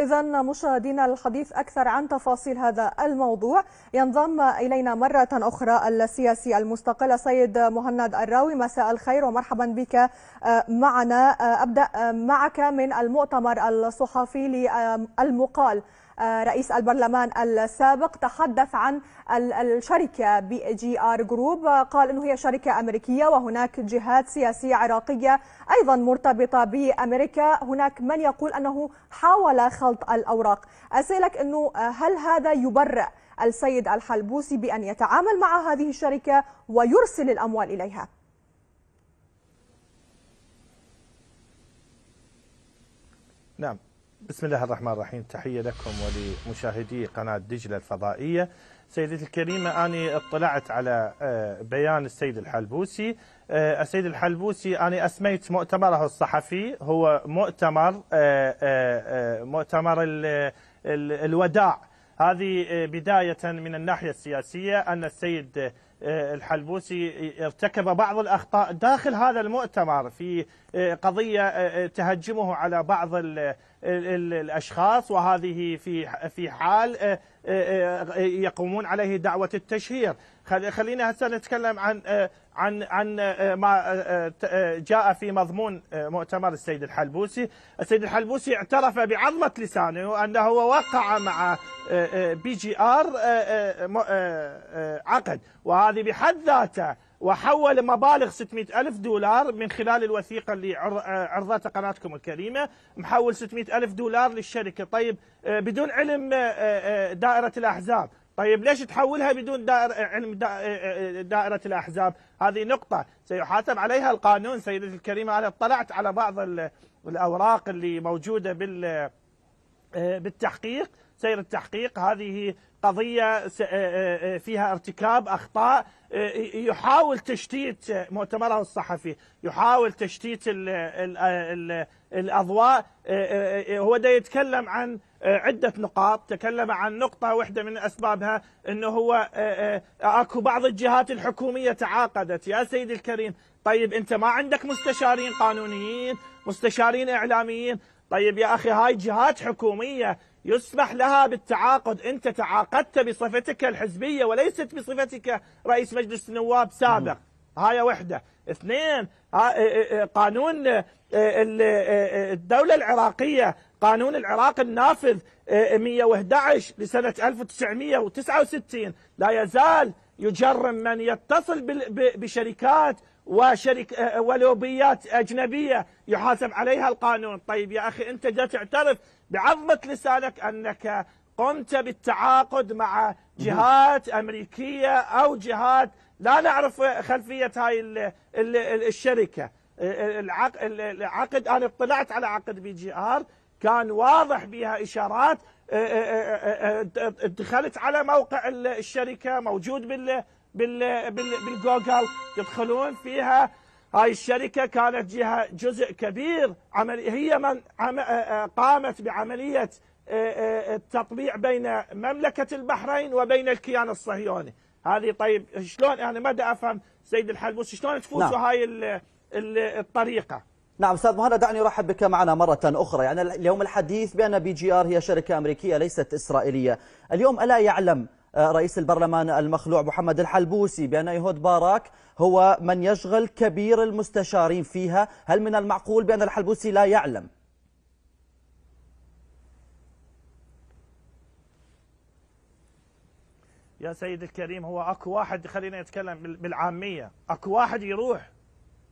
إذا مشاهدينا الحديث أكثر عن تفاصيل هذا الموضوع ينضم إلينا مرة أخرى السياسي المستقل سيد مهند الراوي مساء الخير ومرحبا بك آه، معنا آه، أبدأ آه، معك من المؤتمر الصحفي للمقال آه، رئيس البرلمان السابق تحدث عن الشركة بي جي آر جروب آه، قال أنه هي شركة أمريكية وهناك جهات سياسية عراقية أيضا مرتبطة بأمريكا هناك من يقول أنه حاول خلط الأوراق أسألك أنه آه، هل هذا يبرأ السيد الحلبوسي بأن يتعامل مع هذه الشركة ويرسل الأموال إليها؟ نعم بسم الله الرحمن الرحيم تحية لكم ولمشاهدي قناة دجلة الفضائية سيدتي الكريمة أنا اطلعت على آه، بيان السيد الحلبوسي آه، السيد الحلبوسي أنا أسميت مؤتمره الصحفي هو مؤتمر آه، مؤتمر الوداع هذه بداية من الناحية السياسية أن السيد الحلبوسي ارتكب بعض الأخطاء داخل هذا المؤتمر في قضية تهجمه على بعض الاشخاص وهذه في في حال آه، آه، آه، يقومون عليه دعوه التشهير خلينا هسه نتكلم عن عن عن ما جاء في مضمون مؤتمر السيد الحلبوسي، السيد الحلبوسي اعترف بعظمه لسانه انه وقع مع بي جي ار عقد وهذه بحد ذاته وحول مبالغ 600 ألف دولار من خلال الوثيقة اللي آه، عرضتها قناتكم الكريمة محول 600 ألف دولار للشركة طيب آه، بدون علم آه، دائرة الأحزاب طيب ليش تحولها بدون دائر علم دائرة الأحزاب هذه نقطة سيحاسب عليها القانون سيدتي الكريمة أنا اطلعت على بعض الأوراق اللي موجودة بال آه، بالتحقيق سير التحقيق هذه قضية آه، آه، فيها ارتكاب أخطاء يحاول تشتيت مؤتمره الصحفي يحاول تشتيت الـ الـ الـ الأضواء هو دا يتكلم عن عدة نقاط تكلم عن نقطة واحدة من أسبابها أنه هو أكو بعض الجهات الحكومية تعاقدت يا سيدي الكريم طيب أنت ما عندك مستشارين قانونيين مستشارين إعلاميين طيب يا أخي هاي جهات حكومية يسمح لها بالتعاقد أنت تعاقدت بصفتك الحزبية وليست بصفتك رئيس مجلس النواب سابق هاي وحدة اثنين قانون الدولة العراقية قانون العراق النافذ 111 لسنة 1969 لا يزال يجرم من يتصل بشركات وشرك آه، ولوبيات أجنبية يحاسب عليها القانون طيب يا أخي أنت جا تعترف بعظمة لسانك أنك قمت بالتعاقد مع جهات أمريكية أو جهات لا نعرف خلفية هاي الشركة آه، آه، العقد أنا اطلعت على عقد بي جي آر كان واضح بها إشارات دخلت على موقع الشركة موجود بال بال بالجوجل يدخلون فيها هاي الشركة كانت جهة جزء كبير عمل هي من عم آه، آه، قامت بعملية آه، التطبيع بين مملكة البحرين وبين الكيان الصهيوني هذه طيب شلون أنا ما افهم سيد الحلبوس شلون تفوزوا نعم. هاي الطريقه نعم استاذ مهنا دعني ارحب بك معنا مره اخرى يعني اليوم الحديث بان بي جي ار هي شركه امريكيه ليست اسرائيليه اليوم الا يعلم آه، رئيس البرلمان المخلوع محمد الحلبوسي بأن يهود باراك هو من يشغل كبير المستشارين فيها هل من المعقول بأن الحلبوسي لا يعلم؟ يا سيد الكريم هو اكو واحد خلينا نتكلم بالعاميه اكو واحد يروح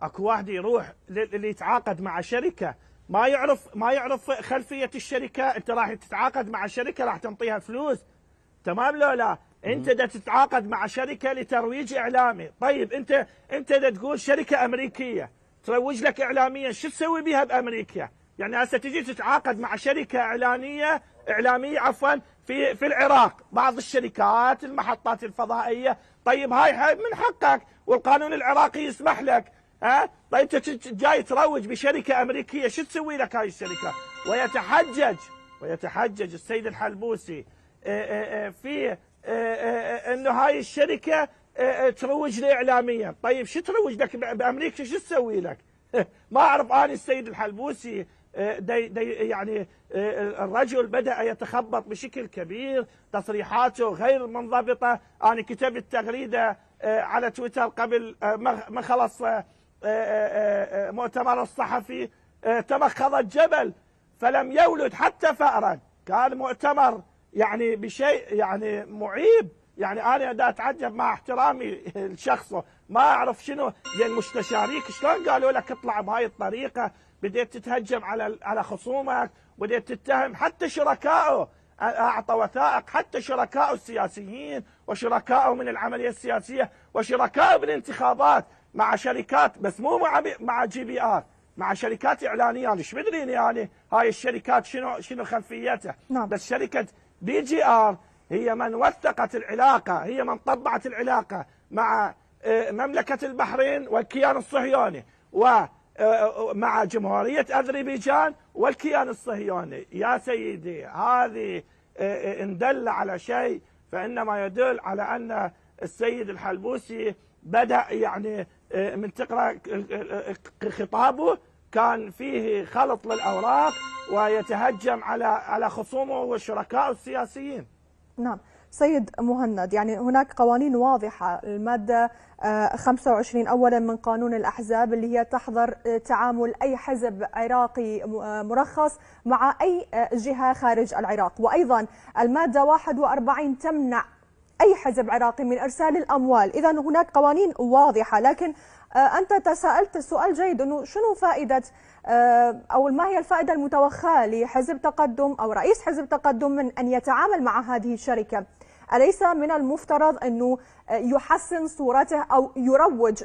اكو واحد يروح اللي يتعاقد مع شركه ما يعرف ما يعرف خلفيه الشركه انت راح تتعاقد مع شركه راح تنطيها فلوس تمام لو لا انت دا تتعاقد مع شركه لترويج اعلامي طيب انت انت دا تقول شركه امريكيه تروج لك اعلاميا شو تسوي بها بامريكا يعني هسه تجي تتعاقد مع شركه اعلانيه اعلاميه عفوا في في العراق بعض الشركات المحطات الفضائيه طيب هاي, هاي من حقك والقانون العراقي يسمح لك ها طيب انت جاي تروج بشركه امريكيه شو تسوي لك هاي الشركه ويتحجج ويتحجج السيد الحلبوسي آه، آه، آه، في انه هاي الشركه تروج لي اعلاميا، طيب شو تروج لك بامريكا شو تسوي لك؟ ما اعرف انا السيد الحلبوسي دي دي يعني الرجل بدا يتخبط بشكل كبير، تصريحاته غير منضبطه، انا كتبت تغريده على تويتر قبل ما خلص مؤتمر الصحفي تمخض الجبل فلم يولد حتى فأرا كان مؤتمر يعني بشيء يعني معيب يعني انا دا اتعجب مع احترامي لشخصه ما اعرف شنو زين مستشاريك شلون قالوا لك اطلع بهاي الطريقه بديت تتهجم على على خصومك بديت تتهم حتى شركائه اعطى وثائق حتى شركائه السياسيين وشركائه من العمليه السياسيه وشركائه بالانتخابات مع شركات بس مو مع مع جي بي ار مع شركات اعلانيه انا ايش مدريني يعني هاي الشركات شنو شنو خلفيتها نعم. بس شركه دي جي ار هي من وثقت العلاقة هي من طبعت العلاقة مع آه، مملكة البحرين والكيان الصهيوني ومع آه، آه، جمهورية أذربيجان والكيان الصهيوني يا سيدي هذه إن دل على شيء فإنما يدل على أن السيد الحلبوسي بدأ يعني من تقرأ خطابه كان فيه خلط للأوراق ويتهجم على على خصومه والشركاء السياسيين نعم سيد مهند يعني هناك قوانين واضحة المادة 25 آه، أولا من قانون الأحزاب اللي هي تحظر آه، تعامل أي حزب عراقي آه، مرخص مع أي جهة خارج العراق وأيضا المادة 41 تمنع أي حزب عراقي من إرسال الأموال إذا هناك قوانين واضحة لكن آه، أنت تساءلت سؤال جيد أنه شنو فائدة آه، أو ما هي الفائدة المتوخاة لحزب تقدم أو رئيس حزب تقدم من أن يتعامل مع هذه الشركة أليس من المفترض أنه آه، يحسن صورته أو يروج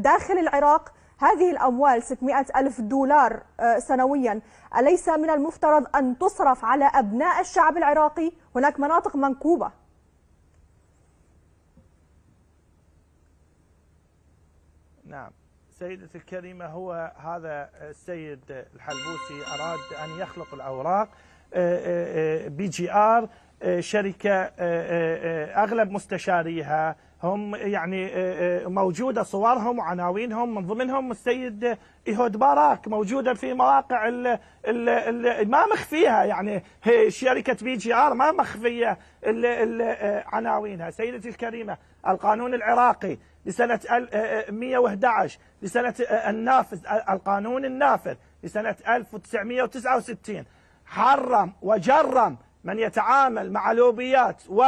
داخل العراق هذه الأموال 600 ألف دولار سنويا أليس من المفترض أن تصرف على أبناء الشعب العراقي هناك مناطق منكوبة نعم سيدتي الكريمة هو هذا السيد الحلبوسي أراد أن يخلق الأوراق آه، آه، آه، بي جي آر شركة أغلب مستشاريها هم يعني آه، آه، موجوده صورهم وعناوينهم من ضمنهم السيد ايهود باراك موجوده في مواقع الـ الـ الـ ما مخفيها يعني شركه بي جي ار ما مخفيه الـ الـ آه، عناوينها سيدتي الكريمه القانون العراقي لسنه 111 لسنه النافذ القانون النافذ لسنه 1969 حرم وجرم من يتعامل مع لوبيات و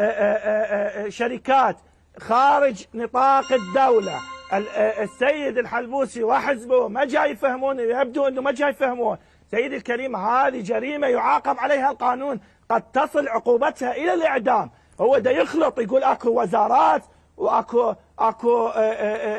آه، آه، آه، شركات خارج نطاق الدولة السيد الحلبوسي وحزبه ما جاي يفهمون يبدو أنه ما جاي يفهمون سيدي الكريم هذه جريمة يعاقب عليها القانون قد تصل عقوبتها إلى الإعدام هو ده يخلط يقول أكو وزارات وأكو أكو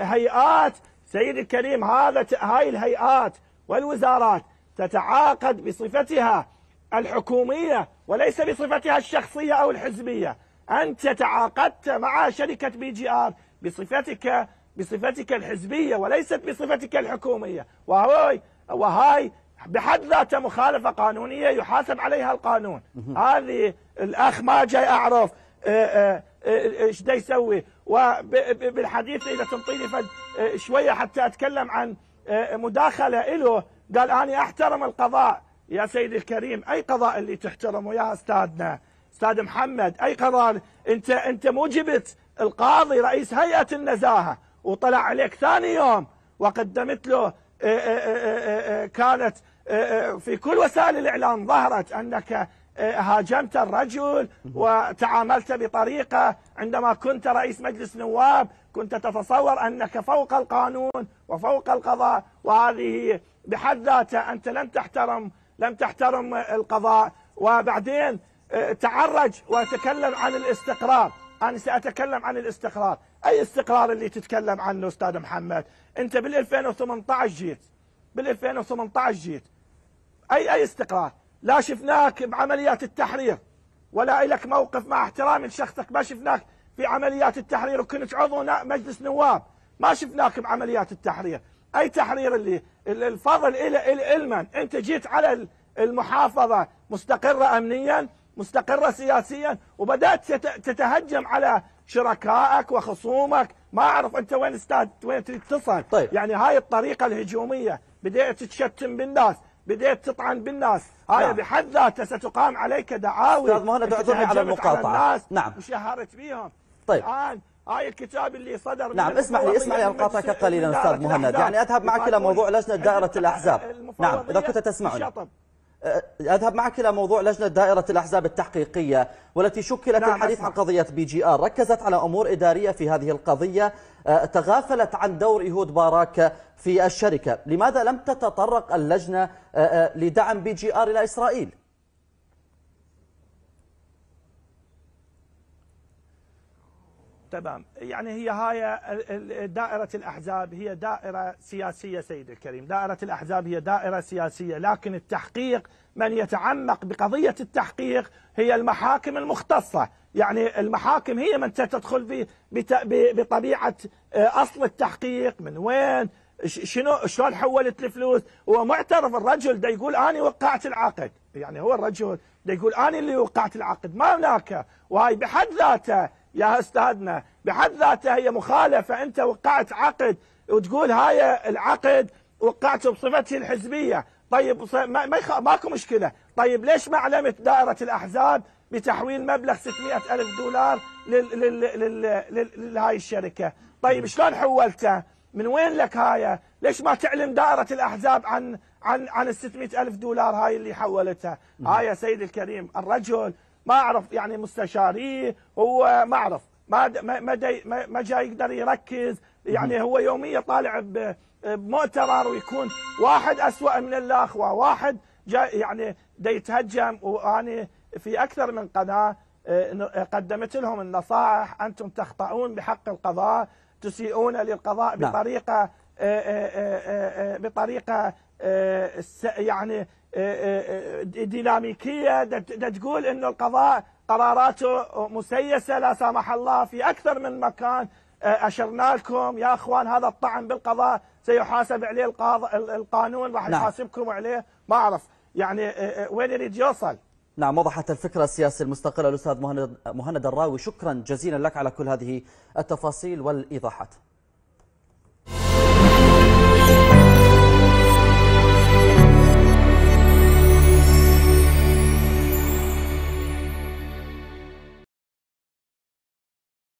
هيئات سيدي الكريم هذا هاي الهيئات والوزارات تتعاقد بصفتها الحكومية وليس بصفتها الشخصية أو الحزبية أنت تعاقدت مع شركة بي جي آر بصفتك بصفتك الحزبية وليست بصفتك الحكومية وهاي وهاي بحد ذاته مخالفة قانونية يحاسب عليها القانون هذه الأخ ما جاي أعرف آه، آه، آه، ايش دا يسوي وبالحديث إذا تنطيني فد شوية حتى أتكلم عن مداخلة إله قال أنا أحترم القضاء يا سيدي الكريم أي قضاء اللي تحترمه يا أستاذنا استاذ محمد اي قرار انت انت موجبت القاضي رئيس هيئه النزاهه وطلع عليك ثاني يوم وقدمت له آه، آه، آه، كانت في كل وسائل الاعلام ظهرت انك هاجمت الرجل وتعاملت بطريقه عندما كنت رئيس مجلس نواب كنت تتصور انك فوق القانون وفوق القضاء وهذه بحد ذاتها انت لم تحترم لم تحترم القضاء وبعدين آه، تعرج وتكلم عن الاستقرار أنا سأتكلم عن الاستقرار أي استقرار اللي تتكلم عنه أستاذ محمد أنت بال2018 جيت بال2018 جيت أي أي استقرار لا شفناك بعمليات التحرير ولا لك موقف مع احترامي لشخصك ما شفناك في عمليات التحرير وكنت عضو مجلس نواب ما شفناك بعمليات التحرير اي تحرير اللي الفضل الى إلمن انت جيت على المحافظه مستقره امنيا مستقرة سياسيا وبدأت تتهجم على شركائك وخصومك ما أعرف أنت وين استاذ وين تريد تصل طيب. يعني هاي الطريقة الهجومية بدأت تشتم بالناس بديت تطعن بالناس هاي نعم. بحد ذاتها ستقام عليك دعاوي استاذ مهند اعذرني على المقاطعه على الناس نعم وشهرت بيهم طيب الان هاي الكتاب اللي صدر نعم اسمح لي اسمح لي انقاطعك قليلا استاذ مهند يعني اذهب معك الى موضوع لجنه دائره الاحزاب نعم اذا كنت تسمعني أذهب معك إلى موضوع لجنة دائرة الأحزاب التحقيقية والتي شكلت نعم الحديث عن قضية بي جي آر ركزت على أمور إدارية في هذه القضية آه، تغافلت عن دور إيهود باراك في الشركة لماذا لم تتطرق اللجنة آه، آه، لدعم بي جي آر إلى إسرائيل؟ تمام يعني هي هاي دائرة الأحزاب هي دائرة سياسية سيد الكريم دائرة الأحزاب هي دائرة سياسية لكن التحقيق من يتعمق بقضية التحقيق هي المحاكم المختصة يعني المحاكم هي من تدخل بطبيعة آه، أصل التحقيق من وين شنو شلون حولت الفلوس هو معترف الرجل ده يقول أنا وقعت العقد يعني هو الرجل ده يقول أنا اللي وقعت العقد ما هناك وهي بحد ذاته يا أستاذنا بحد ذاتها هي مخالفة أنت وقعت عقد وتقول هاي العقد وقعته بصفتي الحزبية طيب ما ماكو مشكلة طيب ليش ما علمت دائرة الأحزاب بتحويل مبلغ 600 ألف دولار لهاي الشركة طيب شلون حولته من وين لك هاي ليش ما تعلم دائرة الأحزاب عن عن عن ال 600 ألف دولار هاي اللي حولتها هاي يا سيدي الكريم الرجل ما اعرف يعني مستشاريه هو ما اعرف ما ما ما جاي يقدر يركز يعني هو يوميا طالع بمؤتمر ويكون واحد اسوء من الاخوه واحد جاي يعني دا يتهجم واني في اكثر من قناه آه، قدمت لهم النصائح انتم تخطئون بحق القضاء تسيئون للقضاء نعم. بطريقه آه، آه، بطريقه آه، يعني آه، آه، ديناميكيه تقول انه القضاء قراراته مسيسه لا سمح الله في اكثر من مكان اشرنا لكم يا اخوان هذا الطعن بالقضاء سيحاسب عليه القانون راح نعم. يحاسبكم عليه ما اعرف يعني وين يريد يوصل نعم وضحت الفكرة السياسية المستقلة الأستاذ مهند مهند الراوي شكرا جزيلا لك على كل هذه التفاصيل والإيضاحات